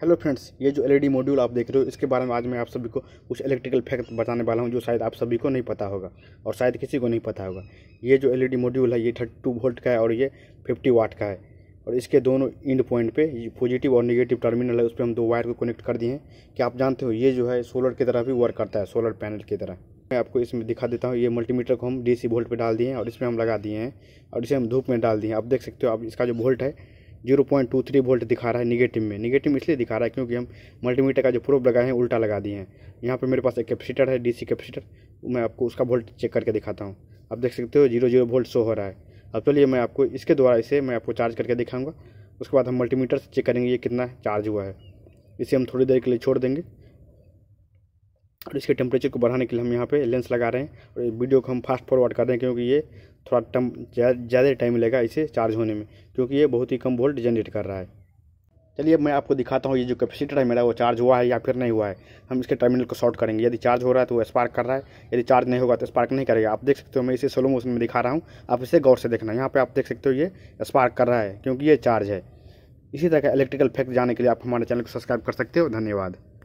hello friends ये जो LED module e आप देख रहे हो इसके बारे में आज मैं आप सभी को कुछ इलेक्ट्रिकल फैक्ट बताने वाला हूँ जो शायद आप सभी को नहीं पता होगा और शायद किसी को नहीं पता होगा ये जो एलईडी मॉड्यूल e है ये थर्टी टू वोल्ट का है और ये फिफ्टी वाट का है और इसके दोनों इंड पॉइंट पे पॉजिटिव और निगेटिव टर्मिनल है उस पर हम दो वायर को कनेक्ट कर दिए हैं कि आप जानते हो ये जो है सोलर की तरह भी वर्क करता है सोलर पैनल की तरह मैं आपको इसमें दिखा देता हूँ ये मल्टीमीटर को हम सी वोल्ट पे डाल दिए हैं और इसमें हम लगा दिए हैं और इसे हम धूप में डाल दिए हैं आप देख सकते हो आप इसका जो वोल्ट है zero point two three volt दिखा रहा है निगेटिव में निगेटिव इसलिए दिखा रहा है क्योंकि हम मल्टीमीटर का जो प्रोब लगाए हैं उल्टा लगा दिए हैं यहाँ पर मेरे पास एक कैपेसिटर है डीसी कैपेसिटर मैं आपको उसका वोल्ट चेक करके दिखाता हूँ आप देख सकते हो जीरो जीरो वोल्ट शो हो रहा है अब चलिए मैं आपको इसके द्वारा इसे मैं आपको चार्ज करके दिखाऊँगा उसके बाद हम मल्टीमीटर से चेक करेंगे ये कितना चार्ज हुआ है इसे हम थोड़ी देर के लिए छोड़ देंगे और इसके टेम्परेचर को बढ़ाने के लिए हम यहाँ पे लेंस लगा रहे हैं और वीडियो को हम फास्ट फॉरवर्ड कर रहे हैं क्योंकि ये थोड़ा टम ज़्यादा टाइम लेगा इसे चार्ज होने में क्योंकि ये बहुत ही कम वोल्ट जनरेट कर रहा है चलिए अब मैं आपको दिखाता हूँ ये जो कैपेसिटर है मेरा वो चार्ज हुआ है या फिर नहीं हुआ है हम इसके टर्मिनल को शॉर्ट करेंगे यदि चार्ज हो रहा है तो वो स्पार्क कर रहा है यदि चार्ज नहीं होगा तो स्पार्क नहीं करेगा आप देख सकते हो मैं इसे स्लो मोशन में दिखा रहा हूँ आप इसे गौर से देखना यहाँ पर आप देख सकते हो ये स्पार्क कर रहा है क्योंकि ये चार्ज है इसी तरह का इलेक्ट्रिकल फैक्ट जाने के लिए आप हमारे चैनल को सब्सक्राइब कर सकते हो धन्यवाद